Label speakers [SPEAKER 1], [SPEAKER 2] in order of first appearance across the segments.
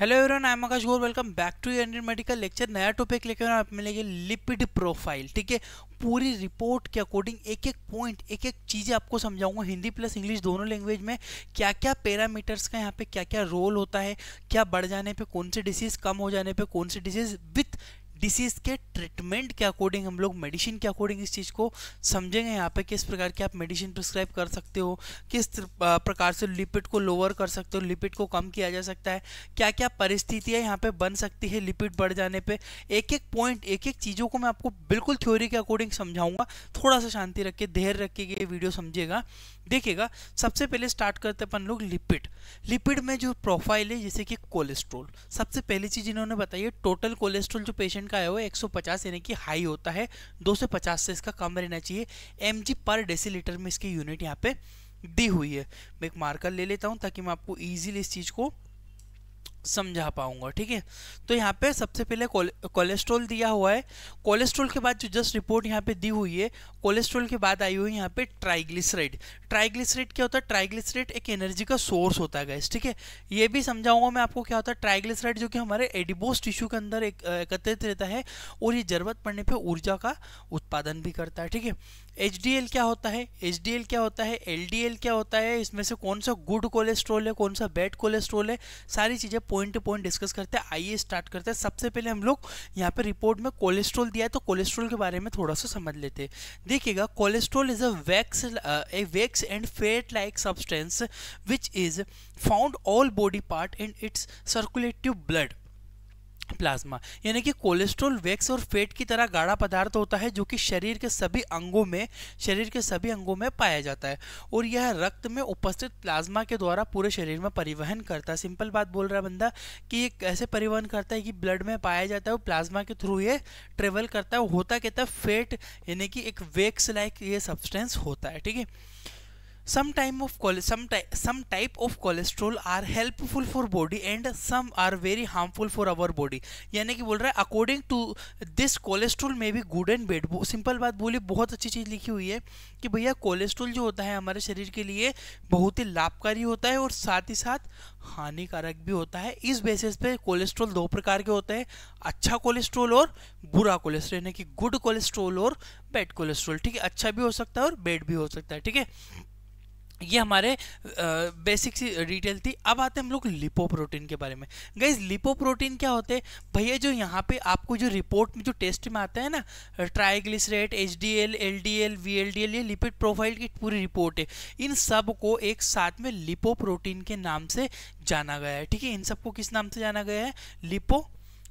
[SPEAKER 1] hello everyone I Akash Gaur welcome back to Indian medical lecture नया topic लेकर आप मिलेंगे लिपिड प्रोफाइल ठीक है पूरी रिपोर्ट के अकॉर्डिंग एक एक पॉइंट एक एक चीज़ें आपको समझाऊंगा हिंदी प्लस इंग्लिश दोनों लैंग्वेज में क्या क्या पैरामीटर्स का यहाँ पे क्या क्या रोल होता है क्या बढ़ जाने पे कौन सी डिसीज़ कम हो जाने पे कौन सी डिसीज़ विथ डिसीज के ट्रीटमेंट के अकॉर्डिंग हम लोग मेडिसिन के अकॉर्डिंग इस चीज़ को समझेंगे यहाँ पे किस प्रकार की आप मेडिसिन प्रिस्क्राइब कर सकते हो किस प्रकार से लिपिड को लोअर कर सकते हो लिपिड को कम किया जा सकता है क्या क्या परिस्थितियाँ यहाँ पे बन सकती है लिपिड बढ़ जाने पर एक एक पॉइंट एक एक चीज़ों को मैं आपको बिल्कुल थ्योरी के अकॉर्डिंग समझाऊंगा थोड़ा सा शांति रख के धैर्य रख के ये वीडियो समझिएगा देखिएगा सबसे पहले स्टार्ट करते अपन लोग लिपिड लिपिड में जो प्रोफाइल है जैसे कि कोलेस्ट्रोल सबसे पहली चीज़ इन्होंने बताई है टोटल कोलेस्ट्रोल जो पेशेंट का आया हुआ है एक यानी कि हाई होता है दो से पचास से इसका कम रहना चाहिए एम पर डेसीलीटर में इसकी यूनिट यहाँ पे दी हुई है मैं एक मार्कर ले लेता हूँ ताकि मैं आपको ईजिली इस चीज़ को समझा पाऊंगा ठीक है तो यहाँ पे सबसे पहले कोलेस्ट्रोल दिया हुआ है कोलेस्ट्रॉल के बाद जो जस्ट रिपोर्ट यहाँ पे दी हुई है कोलेस्ट्रोल के बाद आई हुई यहाँ पे ट्राइग्लिसराइड ट्राइग्लिसराइड क्या होता है ट्राइग्लिसराइड एक एनर्जी का सोर्स होता है गैस ठीक है ये भी समझाऊंगा मैं आपको क्या होता है ट्राइग्लिसराइड जो कि हमारे एडिबोस टिश्यू के अंदर एक एकत्रित रहता है और ये जरूरत पड़ने पर ऊर्जा का उत्पादन भी करता है ठीक है एच क्या होता है एच क्या होता है एल क्या होता है इसमें से कौन सा गुड कोलेस्ट्रॉल है कौन सा बैड कोलेस्ट्रोल है सारी चीज़ें पॉइंट टू पॉइंट डिस्कस करते हैं आइए स्टार्ट करते हैं सबसे पहले हम लोग यहाँ पे रिपोर्ट में कोलेस्ट्रॉल दिया है तो कोलेस्ट्रॉल के बारे में थोड़ा सा समझ लेते हैं देखिएगा cholesterol is a wax a wax and fat like substance which is found all body part and its circulative blood plasma यानी कि कोलेस्ट्रॉल वैक्स और फेट की तरह गाढ़ा पदार्थ होता है जो कि शरीर के सभी अंगों में शरीर के सभी अंगों में पाया जाता है और यह रक्त में उपस्थित प्लाज्मा के द्वारा पूरे शरीर में परिवहन करता है सिंपल बात बोल रहा है बंदा कि ये कैसे परिवहन करता है कि ब्लड में पाया जाता है और प्लाज्मा के थ्रू ये ट्रेवल करता है होता कहता है फेट यानी कि एक वैक्स लाइक ये सब्सटेंस होता है ठीक है some type of some, ty some type of cholesterol are helpful for body and some are very harmful for our body यानी कि बोल रहा है according to this cholesterol may be good and bad simple बात बोली बहुत अच्छी चीज़ लिखी हुई है कि भैया कोलेस्ट्रोल जो होता है हमारे शरीर के लिए बहुत ही लाभकारी होता है और साथ ही साथ हानिकारक भी होता है इस बेसिस पे कोलेस्ट्रोल दो प्रकार के होते हैं अच्छा कोलेस्ट्रोल और बुरा कोलेस्ट्रोल यानी कि गुड कोलेस्ट्रोल और बैड कोलेस्ट्रोल ठीक है अच्छा भी हो सकता है और बैड भी हो सकता है ठीक है ये हमारे बेसिक सी डिटेल थी अब आते हैं हम लोग लिपोप्रोटीन के बारे में गई लिपोप्रोटीन क्या होते हैं भैया जो यहाँ पे आपको जो रिपोर्ट में जो टेस्ट में आता है ना triglyceride H D L L D L V L D L ये लिपिड प्रोफाइल की पूरी रिपोर्ट है इन सब को एक साथ में लिपोप्रोटीन के नाम से जाना गया है ठीक है इन सबको किस नाम से जाना गया है लिपो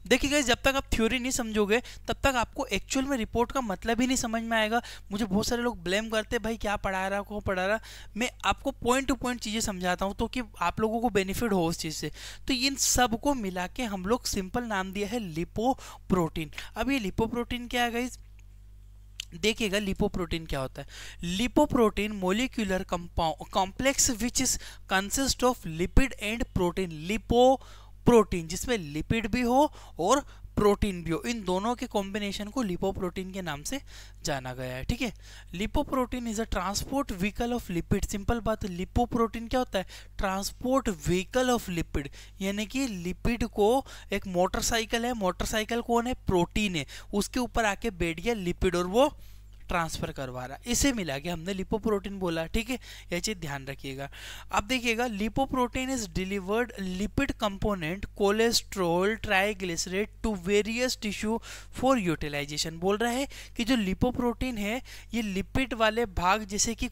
[SPEAKER 1] देखिए गई जब तक आप थ्योरी नहीं समझोगे तब तक आपको एक्चुअल में रिपोर्ट का मतलब ही नहीं समझ में आएगा मुझे बहुत सारे लोग ब्लेम करते हैं भाई क्या पढ़ा रहा को पढ़ा रहा मैं आपको पॉइंट टू पॉइंट चीज़ें समझाता हूँ तो कि आप लोगों को बेनिफिट हो उस चीज़ से तो इन सब को मिला के हम लोग सिंपल नाम दिया है लिपो प्रोटीन अब ये लिपो प्रोटीन क्या है गई देखिएगा प्रोटीन क्या होता है lipoprotein molecular complex which is consist of lipid and protein lipoprotein जिसमें लिपिड भी हो और प्रोटीन भी हो इन दोनों के कॉम्बिनेशन को लिपोप्रोटीन के नाम से जाना गया है ठीक है lipoprotein is a transport vehicle of lipid simple बात लिपोप्रोटीन क्या होता है ट्रांसपोर्ट व्हीकल ऑफ लिपिड यानी कि लिपिड को एक मोटरसाइकिल है मोटरसाइकिल कौन है प्रोटीन है उसके ऊपर आके बैठ गया लिपिड और वो ट्रांसफर करवा रहा है इसे मिला के हमने लिपोप्रोटीन बोला ठीक है यह चीज़ ध्यान रखिएगा अब देखिएगा lipoprotein is delivered lipid component cholesterol triglyceride to various tissue for utilization बोल रहा है कि जो लिपोप्रोटीन है ये लिपिड वाले भाग जैसे कि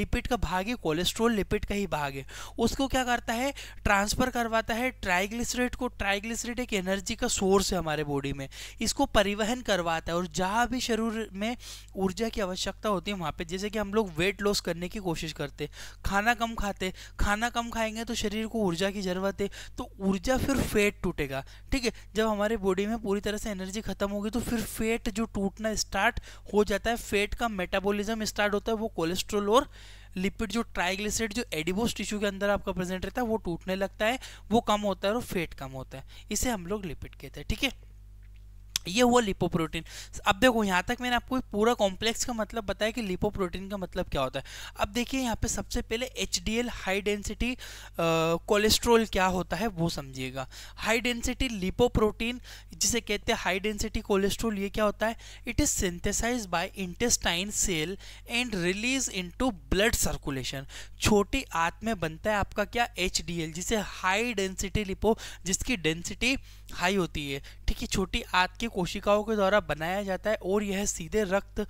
[SPEAKER 1] लिपिड का भाग है कोलेस्ट्रोल लिपिड का ही भाग है उसको क्या करता है ट्रांसफर करवाता है ट्राइग्लिसरेट को ट्राइग्लिसरेट एक एनर्जी का सोर्स है हमारे बॉडी में इसको परिवहन करवाता है और जहाँ भी शरीर में ऊर्जा ऊर्जा की आवश्यकता होती है वहाँ पे जैसे कि हम लोग वेट लॉस करने की कोशिश करते खाना कम खाते खाना कम खाएंगे तो शरीर को ऊर्जा की ज़रूरत है तो ऊर्जा फिर फेट टूटेगा ठीक है जब हमारे बॉडी में पूरी तरह से एनर्जी ख़त्म होगी तो फिर फेट जो टूटना स्टार्ट हो जाता है फेट का मेटाबोलिज्म स्टार्ट होता है वो कोलेस्ट्रोल और लिपिड जो ट्राइग्लिसराइड जो एडिबोस टिश्यू के अंदर आपका प्रेजेंट रहता है वो टूटने लगता है वो कम होता है और फेट कम होता है इसे हम लोग लिपिड कहते हैं ठीक है ये हुआ लिपोप्रोटीन अब देखो यहाँ तक मैंने आपको पूरा कॉम्प्लेक्स का मतलब बताया कि लिपोप्रोटीन का मतलब क्या होता है अब देखिए यहाँ पे सबसे पहले एच हाई डेंसिटी कोलेस्ट्रोल क्या होता है वो समझिएगा हाई डेंसिटी लिपोप्रोटीन जिसे कहते हैं हाई डेंसिटी कोलेस्ट्रोल ये क्या होता है it is synthesize by intestine cell and release to blood circulation छोटी आंत में बनता है आपका क्या एच जिसे हाई डेंसिटी लिपो जिसकी डेंसिटी हाई होती है ठीक है छोटी आंत के कोशिकाओं के द्वारा बनाया जाता है और यह सीधे रक्त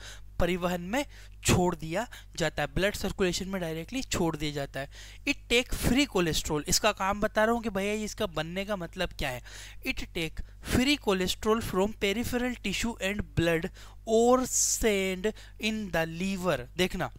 [SPEAKER 1] परिवहन में छोड़ दिया जाता है ब्लड सर्कुलेशन में डायरेक्टली छोड़ दिया जाता है इट टेक फ्री कोलेस्ट्रोल इसका काम बता रहा हूँ कि भैया इसका बनने का मतलब क्या है it take free cholesterol from peripheral tissue and blood और सेंड इन द लीवर देखना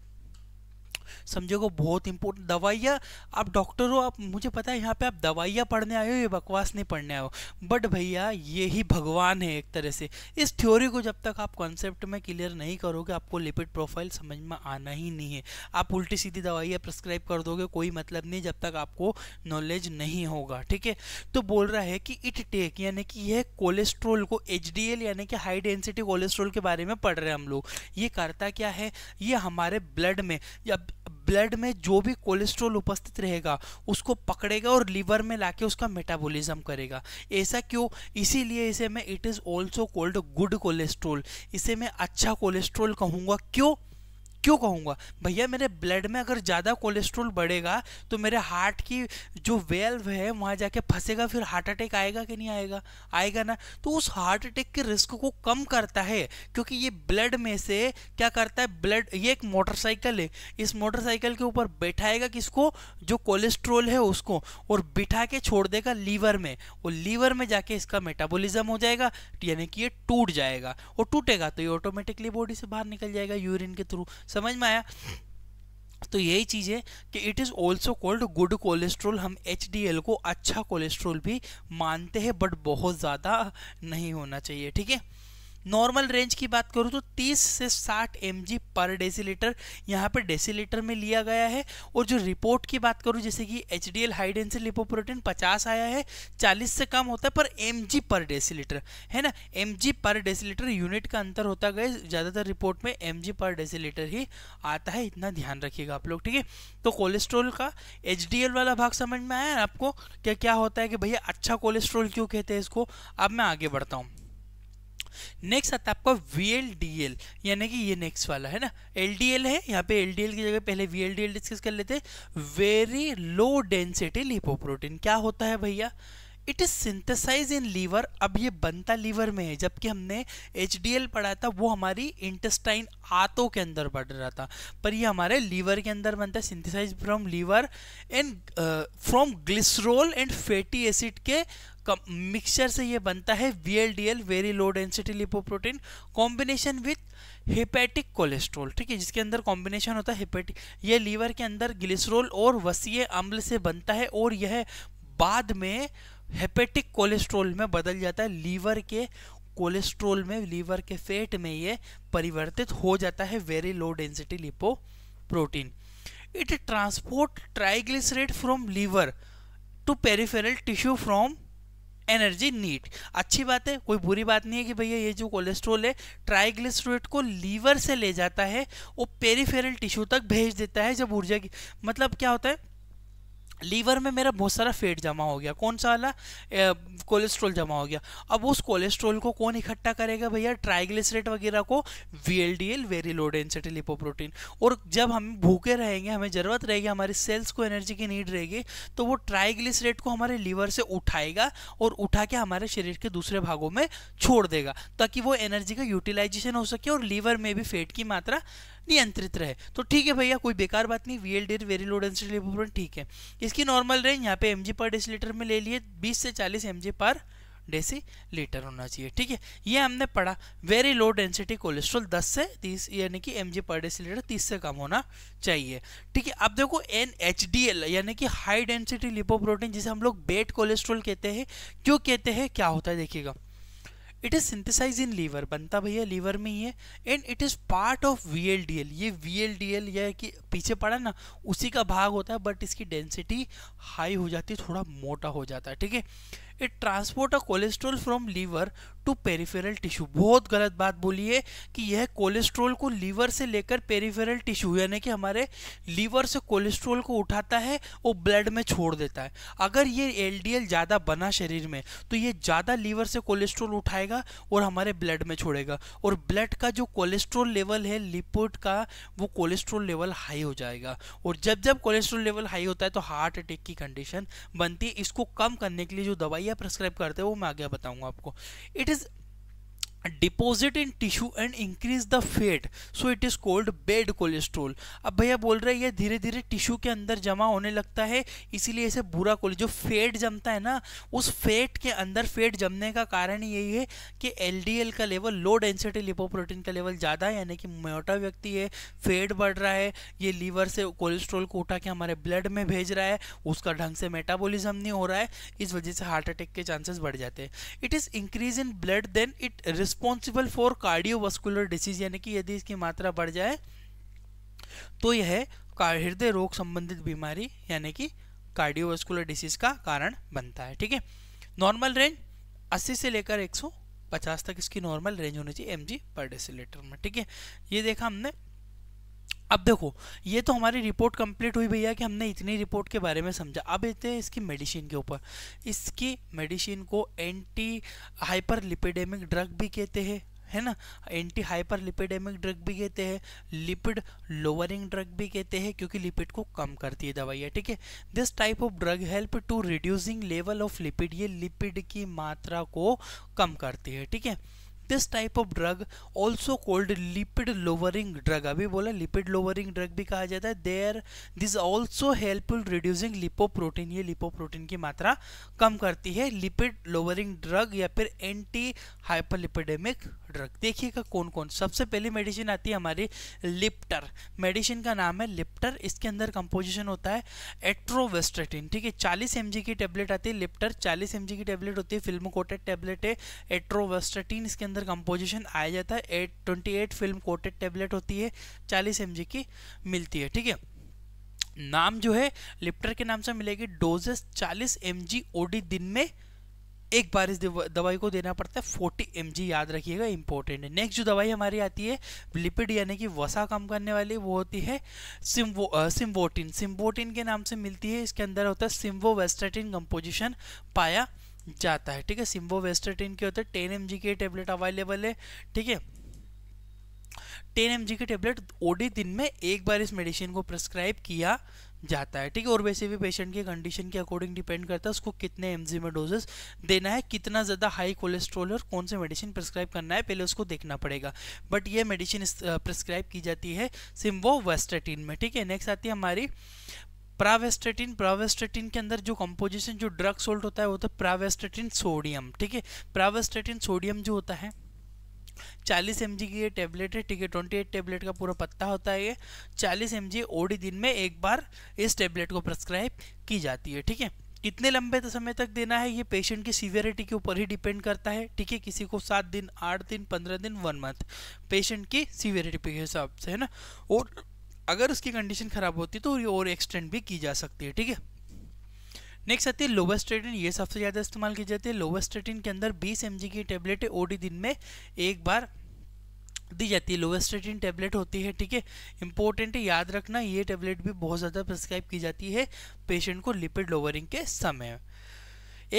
[SPEAKER 1] समझे को बहुत इंपॉर्टेंट दवाइयाँ आप डॉक्टर हो आप मुझे पता है यहाँ पे आप दवाइयाँ पढ़ने आए हो ये बकवास नहीं पढ़ने आए हो बट भैया ये ही भगवान है एक तरह से इस थ्योरी को जब तक आप कॉन्सेप्ट में क्लियर नहीं करोगे आपको लिपिड प्रोफाइल समझ में आना ही नहीं है आप उल्टी सीधी दवाइयाँ प्रिस्क्राइब कर दोगे कोई मतलब नहीं जब तक आपको नॉलेज नहीं होगा ठीक है तो बोल रहा है कि इट टेक यानी कि यह कोलेस्ट्रोल को एच यानी कि हाई डेंसिटी कोलेस्ट्रोल के बारे में पढ़ रहे हैं हम लोग ये करता क्या है ये हमारे ब्लड में जब ब्लड में जो भी कोलेस्ट्रॉल उपस्थित रहेगा उसको पकड़ेगा और लीवर में लाके उसका मेटाबॉलिज्म करेगा ऐसा क्यों इसीलिए इसे मैं it is also called good cholesterol इसे मैं अच्छा कोलेस्ट्रोल कहूँगा क्यों क्यों कहूँगा भैया मेरे ब्लड में अगर ज़्यादा कोलेस्ट्रॉल बढ़ेगा तो मेरे हार्ट की जो वेल्व है वहाँ जाके फंसेगा फिर हार्ट अटैक आएगा कि नहीं आएगा आएगा ना तो उस हार्ट अटैक के रिस्क को कम करता है क्योंकि ये ब्लड में से क्या करता है ब्लड ये एक मोटरसाइकिल है इस मोटरसाइकिल के ऊपर बैठाएगा किसको जो कोलेस्ट्रोल है उसको और बिठा के छोड़ देगा लीवर में और लीवर में जाके इसका मेटाबोलिज्म हो जाएगा यानी कि ये टूट जाएगा और टूटेगा तो ये ऑटोमेटिकली बॉडी से बाहर निकल जाएगा यूरिन के थ्रू समझ में आया तो यही चीज़ है कि it is also called good cholesterol हम एच को अच्छा कोलेस्ट्रोल भी मानते हैं बट बहुत ज़्यादा नहीं होना चाहिए ठीक है नॉर्मल रेंज की बात करूँ तो 30 से 60 एम पर डेसीलीटर यहाँ पर डेसीलीटर में लिया गया है और जो रिपोर्ट की बात करूँ जैसे कि H D L high density lipoprotein पचास आया है चालीस से कम होता है पर एम पर डेसीलीटर है ना एम पर डेसीलीटर यूनिट का अंतर होता गए ज़्यादातर रिपोर्ट में एम पर डेसीलीटर ही आता है इतना ध्यान रखिएगा आप लोग ठीक है तो कोलेस्ट्रोल का एच वाला भाग समझ में आया आपको क्या क्या होता है कि भैया अच्छा कोलेस्ट्रोल क्यों कहते हैं इसको अब मैं आगे बढ़ता हूँ नेक्स्ट आता है आपका वी यानी कि ये नेक्स्ट वाला है ना एल है यहाँ पे एल की जगह पहले वी डिस्कस कर लेते हैं वेरी लो डेंसिटी लिपोप्रोटीन क्या होता है भैया it is synthesize in liver अब ये बनता लीवर में है जबकि हमने एच पढ़ा था वो हमारी इंटेस्टाइन आतों के अंदर बढ़ रहा था पर ये हमारे लीवर के अंदर बनता है synthesize from liver and from glycerol and fatty acid के मिक्सचर से ये बनता है V L D L very low density lipoprotein combination with hepatic cholesterol ठीक है जिसके अंदर कॉम्बिनेशन होता है हेपेटिक ये लीवर के अंदर ग्लिसरोल और वसीय अम्ल से बनता है और यह बाद में हेपेटिक कोलेस्ट्रोल में बदल जाता है लीवर के कोलेस्ट्रोल में लीवर के फेट में ये परिवर्तित हो जाता है very low density lipoprotein it transport triglyceride from liver to peripheral tissue from energy need अच्छी बात है कोई बुरी बात नहीं है कि भैया ये जो कोलेस्ट्रोल है ट्राइग्लिसरेट को लीवर से ले जाता है वो पेरीफेरल टिश्यू तक भेज देता है जब ऊर्जा की मतलब क्या होता है लीवर में मेरा बहुत सारा फेट जमा हो गया कौन सा वाला कोलेस्ट्रॉल जमा हो गया अब उस कोलेस्ट्रॉल को कौन इकट्ठा करेगा भैया ट्राइग्लिसरेट वगैरह को V L D L very low density lipoprotein और जब हम भूखे रहेंगे हमें ज़रूरत रहेगी हमारी सेल्स को एनर्जी की नीड रहेगी तो वो ट्राइग्लिसरेट को हमारे लीवर से उठाएगा और उठा के हमारे शरीर के दूसरे भागों में छोड़ देगा ताकि वो एनर्जी का यूटिलाइजेशन हो सके और लीवर में भी फेट की मात्रा नियंत्रित रहे तो ठीक है भैया कोई बेकार बात नहीं V L D L very low density lipoprotein ठीक है इसकी नॉर्मल रेंज यहाँ पे एम पर डेसीलीटर में ले लिए बीस से चालीस एम पर डेसी लीटर होना चाहिए ठीक है ये हमने पढ़ा वेरी लो डेंसिटी कोलेस्ट्रॉल 10 से 30 यानी कि एम पर डेसी लीटर तीस से कम होना चाहिए ठीक है अब देखो एन एच डी एल यानी कि हाई डेंसिटी लिपोप्रोटीन जिसे हम लोग बेट कोलेस्ट्रॉल कहते हैं क्यों कहते हैं क्या होता है देखिएगा it is synthesize in liver बनता भैया लीवर में ही है and it is part of V L L D ये वी एल एल डी या कि पीछे पड़ा ना उसी का भाग होता है बट इसकी डेंसिटी हाई हो जाती है थोड़ा मोटा हो जाता है ठीक है it transport a cholesterol from liver to peripheral tissue बहुत गलत बात बोली है कि यह कोलेस्ट्रॉल को लीवर से लेकर पेरिफेरल टिश्यू यानी कि हमारे लीवर से कोलेस्ट्रॉल को उठाता है और ब्लड में छोड़ देता है अगर ये एलडीएल ज़्यादा बना शरीर में तो ये ज़्यादा लीवर से कोलेस्ट्रॉल उठाएगा और हमारे ब्लड में छोड़ेगा और ब्लड का जो कोलेस्ट्रॉल लेवल है लिपोड का वो कोलेस्ट्रॉल लेवल हाई हो जाएगा और जब जब कोलेस्ट्रॉल लेवल हाई होता है तो हार्ट अटैक की कंडीशन बनती है इसको कम करने के लिए जो दवाई क्या प्रेस्क्राइब करते हैं वो मैं आगे बताऊंगा आपको it is deposit in tissue and increase the fat so it is called bad cholesterol अब भैया बोल रहे हैं ये धीरे धीरे टिश्यू के अंदर जमा होने लगता है इसीलिए इसे बुरा कोल जो फेट जमता है ना उस फेट के अंदर फेट जमने का कारण यही है कि एल डी एल का लेवल लो डेंसिटी लिपोप्रोटीन का लेवल ज़्यादा है यानी कि मोटा व्यक्ति है फेट बढ़ रहा है ये लीवर से कोलेस्ट्रोल को उठा के हमारे ब्लड में भेज रहा है उसका ढंग से मेटाबोलिज्म नहीं हो रहा है इस वजह से हार्ट अटैक के चांसेस बढ़ जाते हैं it is increase in blood then it res responsible for cardiovascular disease यानी कि यदि इसकी मात्रा बढ़ जाए तो यह हृदय रोग संबंधित बीमारी यानी कि कार्डियोवास्कुलर डिसीज का कारण बनता है ठीक है नॉर्मल रेंज 80 से लेकर 150 तक इसकी नॉर्मल रेंज होनी चाहिए एम जी पर डेसीटर में ठीक है ये देखा हमने अब देखो ये तो हमारी रिपोर्ट कंप्लीट हुई भैया कि हमने इतनी रिपोर्ट के बारे में समझा अब देते हैं इसकी मेडिसिन के ऊपर इसकी मेडिसिन को एंटी हाइपर लिपिडेमिक ड्रग भी कहते हैं है ना एंटी हाइपर लिपिडेमिक ड्रग भी कहते हैं लिपिड लोअरिंग ड्रग भी कहते हैं क्योंकि लिपिड को कम करती है दवाइयाँ ठीक है this type of drug help to reducing level of lipid ये लिपिड की मात्रा को कम करती है ठीक है this type of drug also called lipid lowering drug अभी बोला लिपिड लोवरिंग ड्रग भी कहा जाता है there this also helpful reducing lipoprotein ये लिपो प्रोटीन की मात्रा कम करती है लिपिड लोवरिंग ड्रग या फिर एंटी हाइपरलिपिडेमिक ड्रग देखिएगा कौन कौन सबसे पहले मेडिसिन आती है हमारी लिप्टर मेडिसिन का नाम है लिप्टर इसके अंदर कंपोजिशन होता है एट्रोवेस्ट्रेटिन ठीक है चालीस एम की टेबलेट आती है लिप्टर चालीस एम की टेबलेट होती है फिल्म कोटेड टेबलेट है एट्रोवेस्ट्रेटिन इसके अंदर कंपोजिशन आया जाता है at twenty eight film coated tablet होती है चालीस एम की मिलती है ठीक है नाम जो है लिप्टर के नाम से मिलेगी डोजेस चालीस एम जी दिन में एक बार इस दवाई को देना पड़ता है 40 एम याद रखिएगा इंपॉर्टेंट है नेक्स्ट जो दवाई हमारी आती है लिपिड यानी कि वसा कम करने वाली वो होती है सिम्वो सिम्वोटिन सिम्वोटिन के नाम से मिलती है इसके अंदर होता है सिम्वोवेस्टाटिन कंपोजिशन पाया जाता है ठीक है सिम्वोवेस्टाटिन के होते हैं टेन एम के टेबलेट अवेलेबल है ठीक है टेन एम की टेबलेट ओडी दिन में एक बार इस मेडिसिन को प्रिस्क्राइब किया जाता है ठीक है और वैसे भी पेशेंट के कंडीशन के अकॉर्डिंग डिपेंड करता है उसको कितने एम में डोजेस देना है कितना ज़्यादा हाई कोलेस्ट्रॉल और कौन से मेडिसिन प्रिस्क्राइब करना है पहले उसको देखना पड़ेगा बट ये मेडिसिन प्रिस्क्राइब की जाती है सिम्बो वेस्टेटिन में ठीक है नेक्स्ट आती है हमारी प्रावेस्टेटिन प्रावेस्टेटिन के अंदर जो कंपोजिशन जो ड्रग सोल्ट होता है वो तो प्रावेस्टेटिन सोडियम ठीक है प्रावेस्टेटिन सोडियम जो होता है चालीस एम की ये टेबलेट है ठीक है ट्वेंटी एट टेबलेट का पूरा पत्ता होता है ये चालीस एम जी दिन में एक बार इस टेबलेट को प्रेस्क्राइब की जाती है ठीक है कितने लंबे तो समय तक देना है ये पेशेंट की सीवियरिटी के ऊपर ही डिपेंड करता है ठीक है किसी को सात दिन आठ दिन पंद्रह दिन वन मंथ पेशेंट की सीवियरिटी के हिसाब से है ना और अगर उसकी कंडीशन ख़राब होती तो ये और एक्सटेंड भी की जा सकती है ठीक है नेक्स्ट आती है लोवेस्ट्रेटिन ये सबसे ज़्यादा इस्तेमाल की जाती है लोवेस्ट्रेटिन के अंदर 20 एम की टेबलेट ओडी दिन में एक बार दी जाती है लोवेस्ट्रेटिन टेबलेट होती है ठीक है इंपॉर्टेंट है याद रखना ये टेबलेट भी बहुत ज़्यादा प्रिस्क्राइब की जाती है पेशेंट को लिपिड लोवरिंग के समय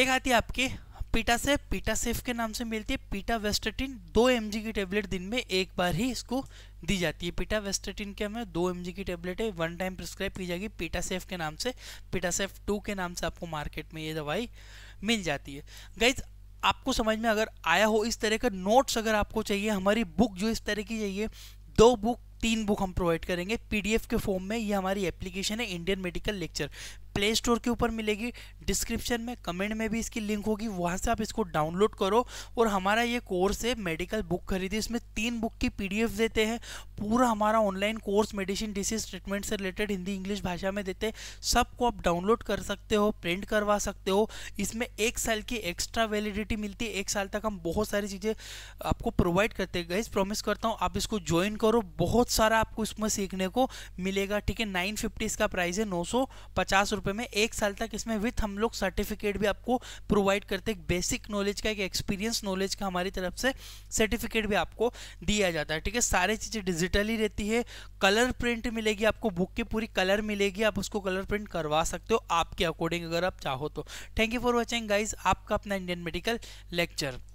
[SPEAKER 1] एक आती है आपके पीटासेफ पीटासेफ के नाम से मिलती है पीटा वेस्टेटिन दो एम की टेबलेट दिन में एक बार ही इसको दी जाती है पीटा वेस्टेटिन के हमें दो एम की टेबलेट है वन टाइम प्रिस्क्राइब की जाएगी पीटासेफ के नाम से पीटासेफ टू के नाम से आपको मार्केट में ये दवाई मिल जाती है गाइज आपको समझ में अगर आया हो इस तरह का नोट्स अगर आपको चाहिए हमारी बुक जो इस तरह की चाहिए दो बुक तीन बुक हम प्रोवाइड करेंगे पीडीएफ के फॉर्म में ये हमारी एप्लीकेशन है Indian medical lecture play store के ऊपर मिलेगी डिस्क्रिप्शन में कमेंट में भी इसकी लिंक होगी वहाँ से आप इसको डाउनलोड करो और हमारा ये कोर्स है मेडिकल बुक खरीदी इसमें तीन बुक की पी देते हैं पूरा हमारा online course medicine disease treatment से रिलेटेड हिंदी इंग्लिश भाषा में देते हैं सबको आप डाउनलोड कर सकते हो प्रिंट करवा सकते हो इसमें एक साल की एक्स्ट्रा वैलिडिटी मिलती है एक साल तक हम बहुत सारी चीज़ें आपको प्रोवाइड करते हैं प्रोमिस प्रॉमिस करता हूँ आप इसको ज्वाइन करो बहुत सारा आपको इसमें सीखने को मिलेगा ठीक है नाइन फिफ्टी इसका प्राइस है नौ सौ पचास रुपये में एक साल तक इसमें विथ हम लोग सर्टिफिकेट भी आपको प्रोवाइड करते हैं बेसिक नॉलेज का एक एक्सपीरियंस नॉलेज का हमारी तरफ से सर्टिफिकेट भी आपको दिया जाता है ठीक है सारी चीज़ें डिजिटली रहती है कलर प्रिंट मिलेगी आपको बुक की पूरी कलर मिलेगी आप उसको कलर प्रिंट करवा सकते हो आपके अकॉर्डिंग अगर आप चाहो तो thank you for watching guys आपका अपना इंडियन मेडिकल लेक्चर